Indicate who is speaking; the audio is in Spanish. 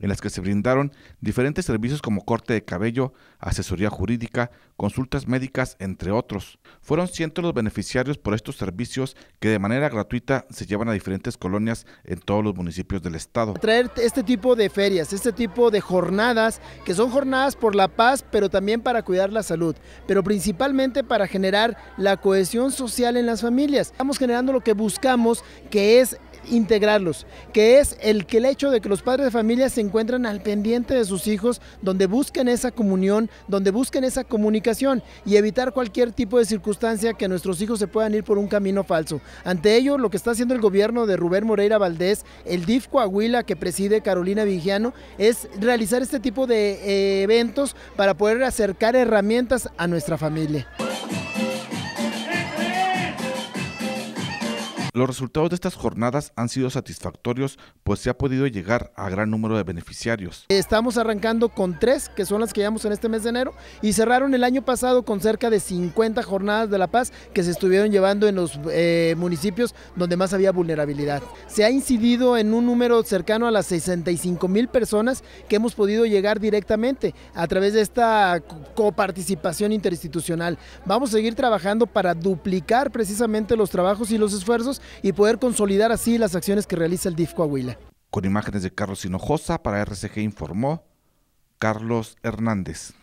Speaker 1: en las que se brindaron diferentes servicios como corte de cabello, asesoría jurídica, consultas médicas, entre otros. Fueron cientos los beneficiarios por estos servicios que de manera gratuita se llevan a diferentes colonias en todos los municipios del estado. Traer
Speaker 2: este tipo de ferias, este tipo de jornadas, que son jornadas por la paz, pero también para cuidar la salud, pero principalmente para generar la cohesión social en las familias. Estamos generando lo que buscamos, que es integrarlos, que es el que el hecho de que los padres de familia se encuentren al pendiente de sus hijos, donde busquen esa comunión, donde busquen esa comunicación y evitar cualquier tipo de circunstancia que nuestros hijos se puedan ir por un camino falso. Ante ello, lo que está haciendo el gobierno de Rubén Moreira Valdés, el DIF Coahuila que preside Carolina Vigiano, es realizar este tipo de eh, eventos para poder acercar herramientas a nuestra familia.
Speaker 1: Los resultados de estas jornadas han sido satisfactorios, pues se ha podido llegar a gran número de beneficiarios.
Speaker 2: Estamos arrancando con tres, que son las que llevamos en este mes de enero, y cerraron el año pasado con cerca de 50 jornadas de la paz que se estuvieron llevando en los eh, municipios donde más había vulnerabilidad. Se ha incidido en un número cercano a las 65 mil personas que hemos podido llegar directamente a través de esta coparticipación interinstitucional. Vamos a seguir trabajando para duplicar precisamente los trabajos y los esfuerzos y poder consolidar así las acciones que realiza el DIF Coahuila.
Speaker 1: Con imágenes de Carlos Hinojosa para RCG informó Carlos Hernández.